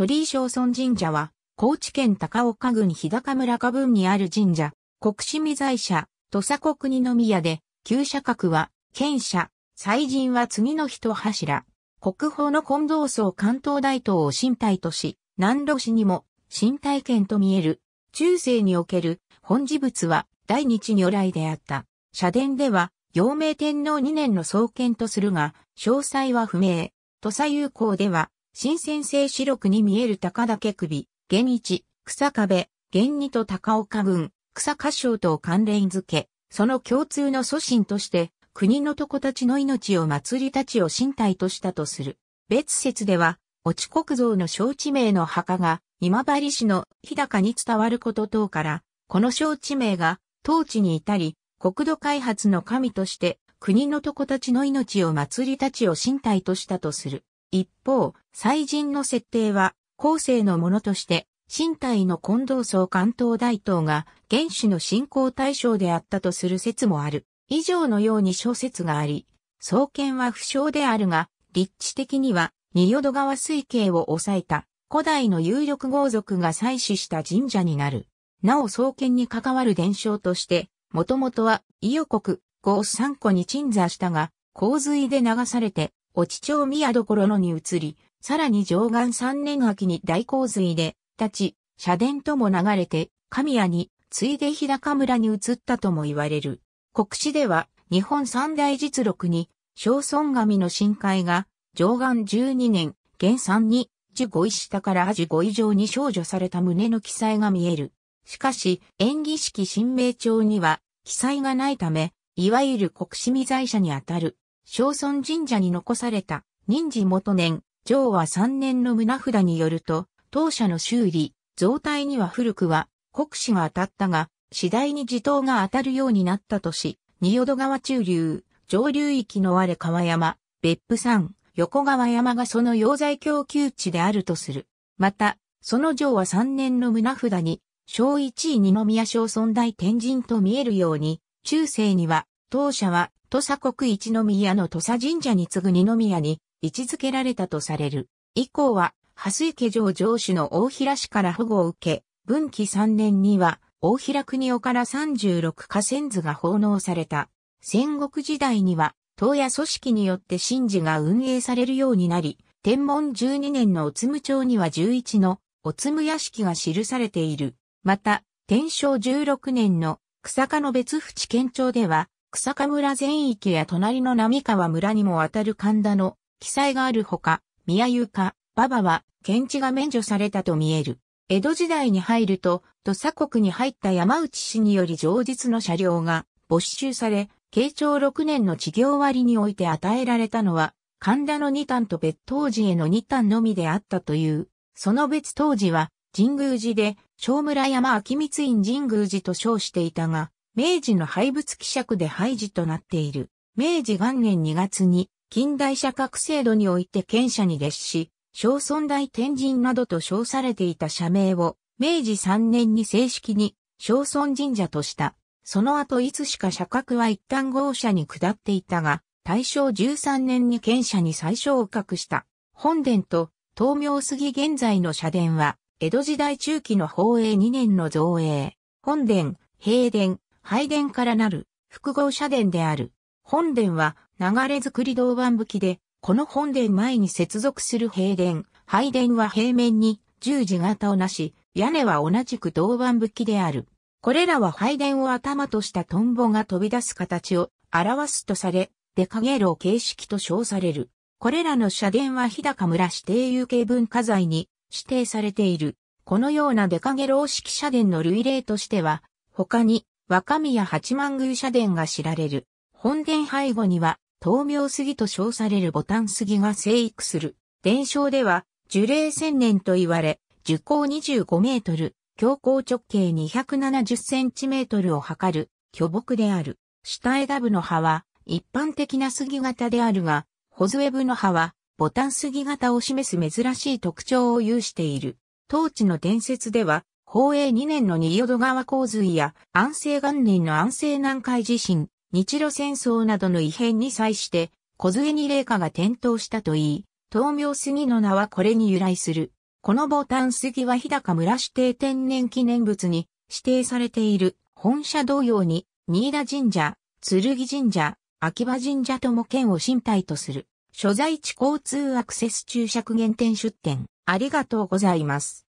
鳥居正村神社は、高知県高岡郡日高村下分にある神社、国志見財社、土佐国二宮で、旧社格は、県社、祭神は次の人柱。国宝の近藤層関東大東を身体とし、南路市にも身体圏と見える。中世における本事物は大日如来であった。社殿では、陽明天皇2年の創建とするが、詳細は不明。土佐友好では、新鮮性白くに見える高岳首、玄一、草壁、玄二と高岡郡、草歌省と関連付け、その共通の祖神として、国のこたちの命を祭りたちを身体としたとする。別説では、落ち国像の小地名の墓が、今治市の日高に伝わること等から、この小地名が、当地に至り、国土開発の神として、国のこたちの命を祭りたちを身体としたとする。一方、祭神の設定は、後世のものとして、身体の近藤総関東大東が原始の信仰対象であったとする説もある。以上のように小説があり、創建は不詳であるが、立地的には、仁淀川水系を抑えた古代の有力豪族が祭祀した神社になる。なお創建に関わる伝承として、もともとは、伊予国、豪三湖に鎮座したが、洪水で流されて、お地町宮所のに移り、さらに上岸三年秋に大洪水で、立ち、社殿とも流れて、神谷に、ついで日高村に移ったとも言われる。国史では、日本三大実録に、小村神の深海が、上岸十二年、原産に、十五石下から十五以上に少女された旨の記載が見える。しかし、演技式神明帳には記載がないため、いわゆる国史未在者にあたる正村神社に残された、任時元年、上和3年の胸札によると、当社の修理、増体には古くは、国士が当たったが、次第に地頭が当たるようになったとし、仁淀川中流、上流域のれ川山、別府山、横川山がその溶剤供給地であるとする。また、その上和3年の胸札に、小1位二宮小村大天神と見えるように、中世には当社は、土佐国一宮の土佐神社に次ぐ二宮に位置づけられたとされる。以降は、蓮池城城主の大平氏から保護を受け、文紀3年には、大平国夫から36河川図が奉納された。戦国時代には、東野組織によって神事が運営されるようになり、天文12年のおつむ帳には11のおつむ屋敷が記されている。また、天正16年の草加の別府地県庁では、草加村全域や隣の並川村にもあたる神田の記載があるほか、宮か、馬場は、検地が免除されたと見える。江戸時代に入ると、土佐国に入った山内氏により上日の車両が没収され、慶長6年の事業割において与えられたのは、神田の2端と別当時への2端のみであったという。その別当時は、神宮寺で、小村山秋光院神宮寺と称していたが、明治の廃仏希釈で廃寺となっている。明治元年2月に近代社格制度において県社に列し、小村大天神などと称されていた社名を明治3年に正式に小村神社とした。その後いつしか社格は一旦豪社に下っていたが、大正13年に県社に最小を格した。本殿と東明杉現在の社殿は、江戸時代中期の宝永2年の造営。本殿、平殿、拝殿からなる複合社殿である。本殿は流れ作り銅板武きで、この本殿前に接続する平殿、拝殿は平面に十字型をなし、屋根は同じく銅板武きである。これらは拝殿を頭としたトンボが飛び出す形を表すとされ、デカゲロ形式と称される。これらの社殿は日高村指定有形文化財に指定されている。このようなデカゲロ式社殿の類例としては、他に若宮八幡宮社殿が知られる。本殿背後には、東明杉と称されるボタン杉が生育する。伝承では、樹齢千年と言われ、樹高25メートル、強行直径270センチメートルを測る巨木である。下枝部の葉は一般的な杉型であるが、ホズエ部の葉はボタン杉型を示す珍しい特徴を有している。当地の伝説では宝永2年の仁淀川洪水や安政元年の安政南海地震、日露戦争などの異変に際して、小杖に霊下が点灯したといい、東明杉の名はこれに由来する。このボタン杉は日高村指定天然記念物に指定されている本社同様に、新田神社、剣神社、秋葉神社とも県を身体とする。所在地交通アクセス注釈限定出店。ありがとうございます。